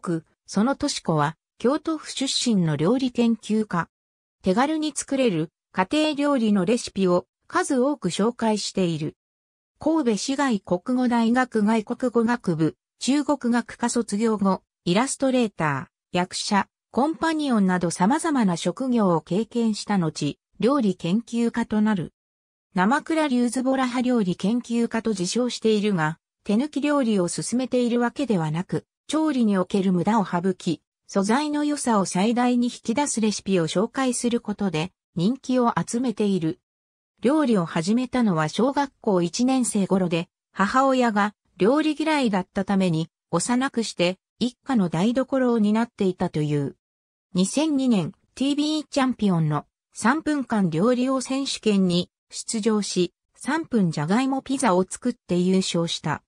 く、そのとし子は、京都府出身の料理研究家。手軽に作れる家庭料理のレシピを数多く紹介している。神戸市外国語大学外国語学部、中国学科卒業後、イラストレーター、役者、コンパニオンなど様々な職業を経験した後、料理研究家となる。生倉竜ズボラ派料理研究家と自称しているが、手抜き料理を進めているわけではなく、調理における無駄を省き、素材の良さを最大に引き出すレシピを紹介することで人気を集めている。料理を始めたのは小学校1年生頃で、母親が料理嫌いだったために幼くして一家の台所を担っていたという。2002年 TV チャンピオンの3分間料理を選手権に出場し、3分じゃがいもピザを作って優勝した。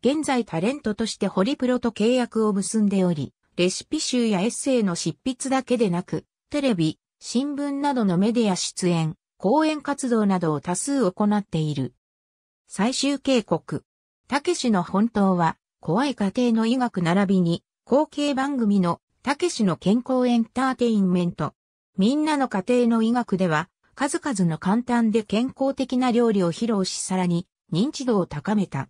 現在タレントとしてホリプロと契約を結んでおり、レシピ集やエッセイの執筆だけでなく、テレビ、新聞などのメディア出演、講演活動などを多数行っている。最終警告。たけしの本当は、怖い家庭の医学並びに、後継番組のたけしの健康エンターテインメント。みんなの家庭の医学では、数々の簡単で健康的な料理を披露しさらに認知度を高めた。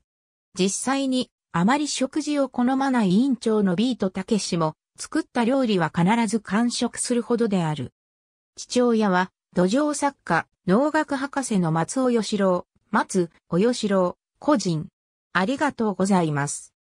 実際にあまり食事を好まない委員長のビートたけしも作った料理は必ず完食するほどである。父親は土壌作家、農学博士の松尾義郎、松尾義郎、個人。ありがとうございます。